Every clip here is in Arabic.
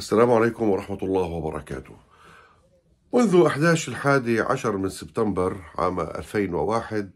السلام عليكم ورحمة الله وبركاته منذ 11 الحادي عشر من سبتمبر عام 2001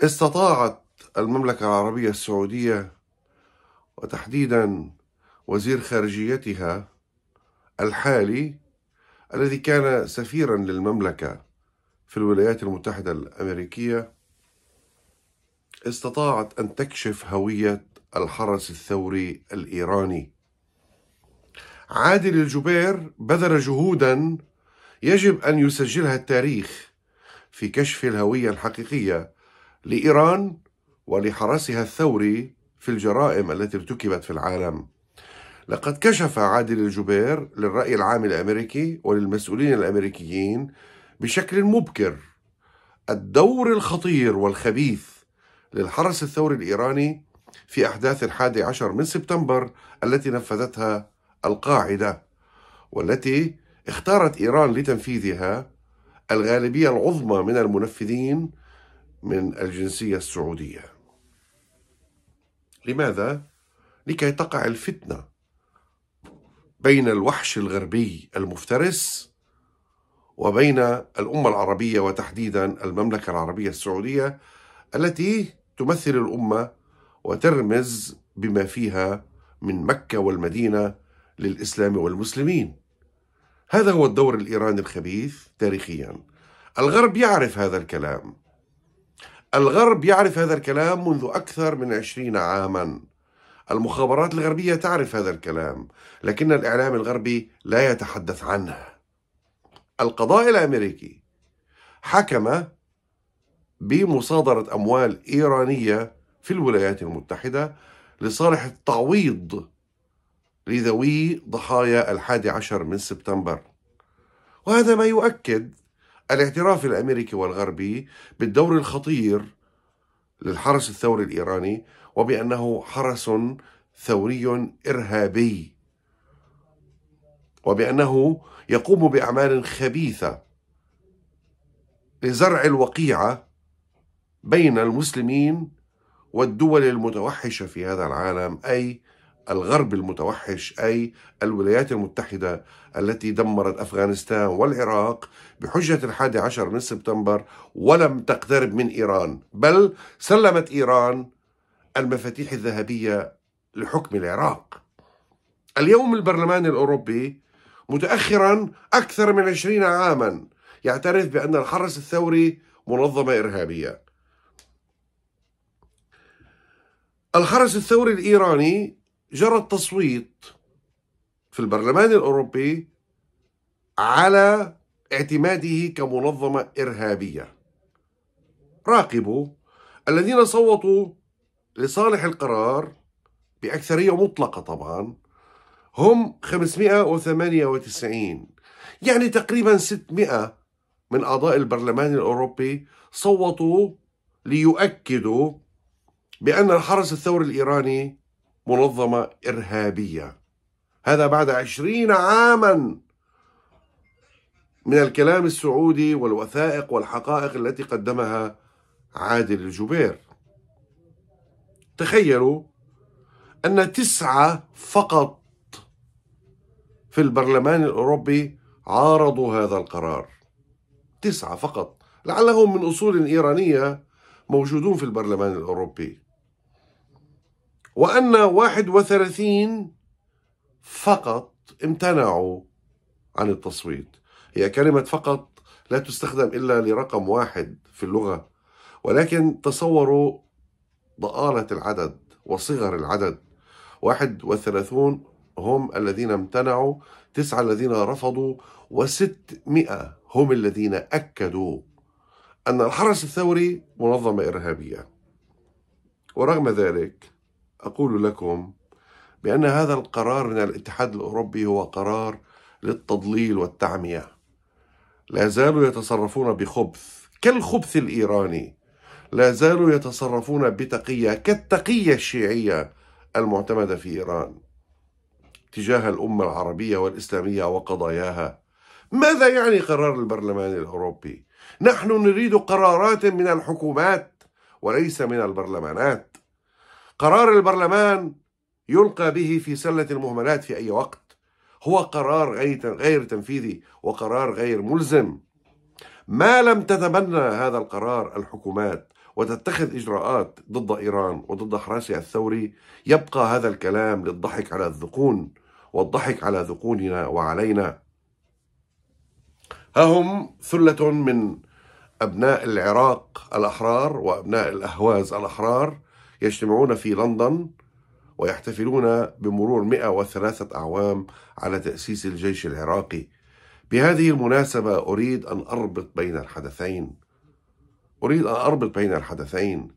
استطاعت المملكة العربية السعودية وتحديدا وزير خارجيتها الحالي الذي كان سفيرا للمملكة في الولايات المتحدة الأمريكية استطاعت أن تكشف هوية الحرس الثوري الإيراني عادل الجبير بذل جهودا يجب أن يسجلها التاريخ في كشف الهوية الحقيقية لإيران ولحرسها الثوري في الجرائم التي ارتكبت في العالم لقد كشف عادل الجبير للرأي العام الأمريكي وللمسؤولين الأمريكيين بشكل مبكر الدور الخطير والخبيث للحرس الثوري الإيراني في أحداث الحادي عشر من سبتمبر التي نفذتها القاعدة والتي اختارت إيران لتنفيذها الغالبية العظمى من المنفذين من الجنسية السعودية لماذا؟ لكي تقع الفتنة بين الوحش الغربي المفترس وبين الأمة العربية وتحديدا المملكة العربية السعودية التي تمثل الأمة وترمز بما فيها من مكة والمدينة للإسلام والمسلمين هذا هو الدور الإيراني الخبيث تاريخيا الغرب يعرف هذا الكلام الغرب يعرف هذا الكلام منذ أكثر من عشرين عاما المخابرات الغربية تعرف هذا الكلام لكن الإعلام الغربي لا يتحدث عنه القضاء الأمريكي حكم بمصادرة أموال إيرانية في الولايات المتحدة لصالح التعويض لذوي ضحايا الحادي عشر من سبتمبر وهذا ما يؤكد الاعتراف الامريكي والغربي بالدور الخطير للحرس الثوري الايراني وبانه حرس ثوري ارهابي وبانه يقوم باعمال خبيثه لزرع الوقيعه بين المسلمين والدول المتوحشه في هذا العالم اي الغرب المتوحش أي الولايات المتحدة التي دمرت أفغانستان والعراق بحجة الحادي عشر من سبتمبر ولم تقترب من إيران بل سلمت إيران المفاتيح الذهبية لحكم العراق اليوم البرلمان الأوروبي متأخرا أكثر من عشرين عاما يعترف بأن الحرس الثوري منظمة إرهابية الحرس الثوري الإيراني جرى التصويت في البرلمان الأوروبي على اعتماده كمنظمة إرهابية راقبوا الذين صوتوا لصالح القرار بأكثرية مطلقة طبعا هم 598 يعني تقريبا 600 من أعضاء البرلمان الأوروبي صوتوا ليؤكدوا بأن الحرس الثوري الإيراني منظمة إرهابية هذا بعد عشرين عاما من الكلام السعودي والوثائق والحقائق التي قدمها عادل الجبير تخيلوا أن تسعة فقط في البرلمان الأوروبي عارضوا هذا القرار تسعة فقط لعلهم من أصول إيرانية موجودون في البرلمان الأوروبي وأن 31 فقط امتنعوا عن التصويت هي كلمة فقط لا تستخدم إلا لرقم واحد في اللغة ولكن تصوروا ضآلة العدد وصغر العدد 31 هم الذين امتنعوا تسعة الذين رفضوا وستمائة هم الذين أكدوا أن الحرس الثوري منظمة إرهابية ورغم ذلك أقول لكم بأن هذا القرار من الاتحاد الأوروبي هو قرار للتضليل والتعمية لا زالوا يتصرفون بخبث كالخبث الإيراني لا زالوا يتصرفون بتقية كالتقية الشيعية المعتمدة في إيران تجاه الأمة العربية والإسلامية وقضاياها ماذا يعني قرار البرلمان الأوروبي؟ نحن نريد قرارات من الحكومات وليس من البرلمانات قرار البرلمان يلقى به في سلة المهملات في أي وقت هو قرار غير تنفيذي وقرار غير ملزم ما لم تتبنى هذا القرار الحكومات وتتخذ إجراءات ضد إيران وضد حراسها الثوري يبقى هذا الكلام للضحك على الذقون والضحك على ذقوننا وعلينا ها هم ثلة من أبناء العراق الأحرار وأبناء الأهواز الأحرار يجتمعون في لندن ويحتفلون بمرور 103 أعوام على تأسيس الجيش العراقي بهذه المناسبة أريد أن أربط بين الحدثين أريد أن أربط بين الحدثين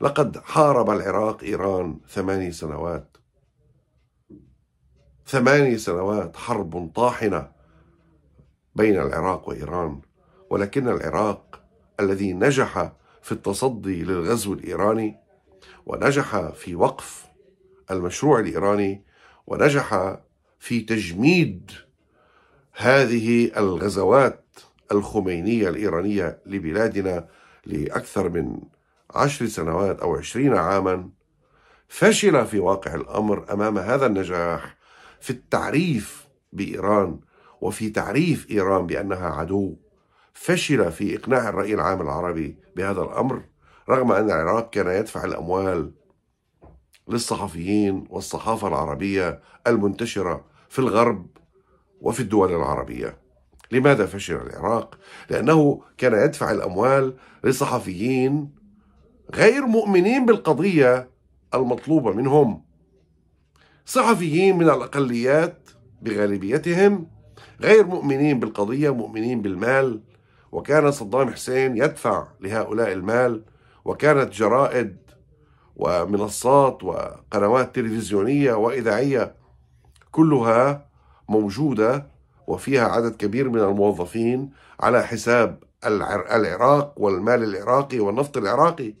لقد حارب العراق إيران ثماني سنوات ثماني سنوات حرب طاحنة بين العراق وإيران ولكن العراق الذي نجح في التصدي للغزو الإيراني ونجح في وقف المشروع الايراني ونجح في تجميد هذه الغزوات الخمينيه الايرانيه لبلادنا لاكثر من عشر سنوات او عشرين عاما فشل في واقع الامر امام هذا النجاح في التعريف بايران وفي تعريف ايران بانها عدو فشل في اقناع الراي العام العربي بهذا الامر رغم أن العراق كان يدفع الأموال للصحفيين والصحافة العربية المنتشرة في الغرب وفي الدول العربية لماذا فشل العراق؟ لأنه كان يدفع الأموال لصحفيين غير مؤمنين بالقضية المطلوبة منهم صحفيين من الأقليات بغالبيتهم غير مؤمنين بالقضية مؤمنين بالمال وكان صدام حسين يدفع لهؤلاء المال وكانت جرائد ومنصات وقنوات تلفزيونية وإذاعية كلها موجودة وفيها عدد كبير من الموظفين على حساب العراق والمال العراقي والنفط العراقي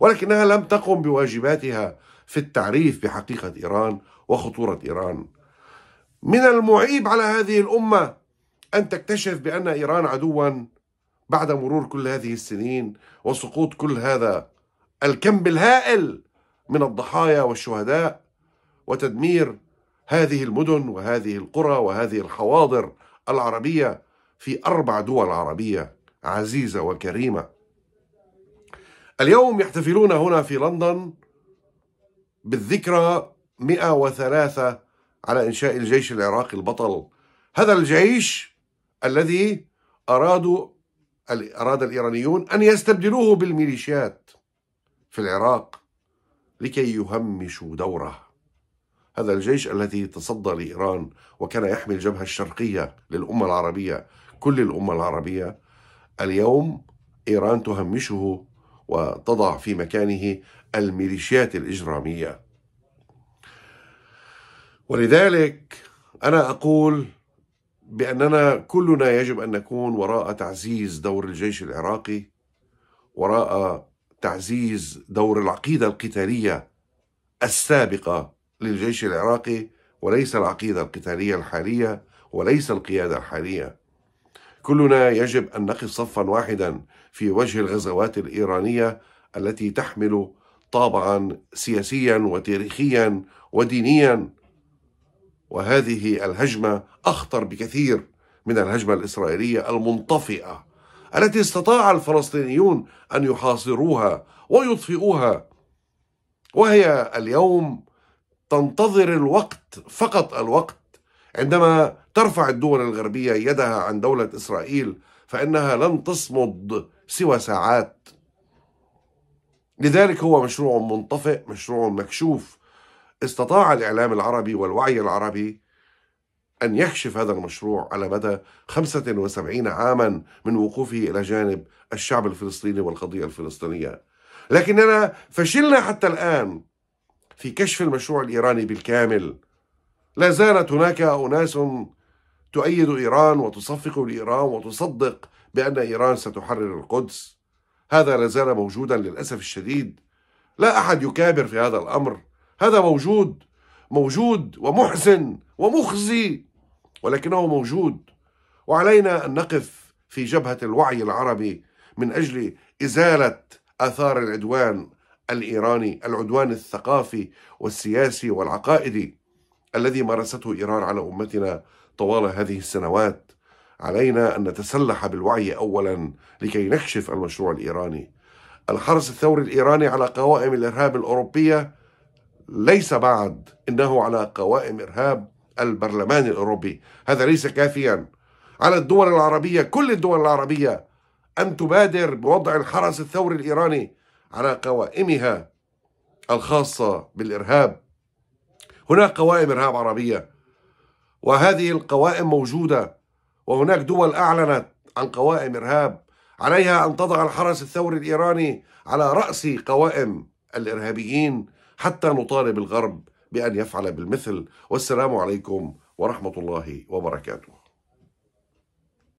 ولكنها لم تقم بواجباتها في التعريف بحقيقة إيران وخطورة إيران من المعيب على هذه الأمة أن تكتشف بأن إيران عدوا بعد مرور كل هذه السنين وسقوط كل هذا الكم الهائل من الضحايا والشهداء وتدمير هذه المدن وهذه القرى وهذه الحواضر العربية في أربع دول عربية عزيزة وكريمة اليوم يحتفلون هنا في لندن بالذكرى 103 على إنشاء الجيش العراقي البطل هذا الجيش الذي أرادوا أراد الإيرانيون أن يستبدلوه بالميليشيات في العراق لكي يهمشوا دوره هذا الجيش الذي تصدى لإيران وكان يحمي الجبهة الشرقية للأمة العربية كل الأمة العربية اليوم إيران تهمشه وتضع في مكانه الميليشيات الإجرامية ولذلك أنا أقول باننا كلنا يجب ان نكون وراء تعزيز دور الجيش العراقي وراء تعزيز دور العقيده القتاليه السابقه للجيش العراقي وليس العقيده القتاليه الحاليه وليس القياده الحاليه كلنا يجب ان نقف صفا واحدا في وجه الغزوات الايرانيه التي تحمل طابعا سياسيا وتاريخيا ودينيا وهذه الهجمة أخطر بكثير من الهجمة الإسرائيلية المنطفئة التي استطاع الفلسطينيون أن يحاصروها ويطفئوها وهي اليوم تنتظر الوقت فقط الوقت عندما ترفع الدول الغربية يدها عن دولة إسرائيل فإنها لن تصمد سوى ساعات لذلك هو مشروع منطفئ مشروع مكشوف استطاع الإعلام العربي والوعي العربي أن يكشف هذا المشروع على مدى 75 عاما من وقوفه إلى جانب الشعب الفلسطيني والقضية الفلسطينية لكننا فشلنا حتى الآن في كشف المشروع الإيراني بالكامل لا زالت هناك أناس تؤيد إيران وتصفق لإيران وتصدق بأن إيران ستحرر القدس هذا لا زال موجودا للأسف الشديد لا أحد يكابر في هذا الأمر هذا موجود موجود ومحزن ومخزي ولكنه موجود وعلينا ان نقف في جبهه الوعي العربي من اجل ازاله اثار العدوان الايراني، العدوان الثقافي والسياسي والعقائدي الذي مارسته ايران على امتنا طوال هذه السنوات. علينا ان نتسلح بالوعي اولا لكي نكشف المشروع الايراني. الحرس الثوري الايراني على قوائم الارهاب الاوروبيه ليس بعد انه على قوائم ارهاب البرلمان الاوروبي هذا ليس كافيا على الدول العربيه كل الدول العربيه ان تبادر بوضع الحرس الثوري الايراني على قوائمها الخاصه بالارهاب هناك قوائم ارهاب عربيه وهذه القوائم موجوده وهناك دول اعلنت عن قوائم ارهاب عليها ان تضع الحرس الثوري الايراني على راس قوائم الارهابيين حتى نطالب الغرب بأن يفعل بالمثل والسلام عليكم ورحمة الله وبركاته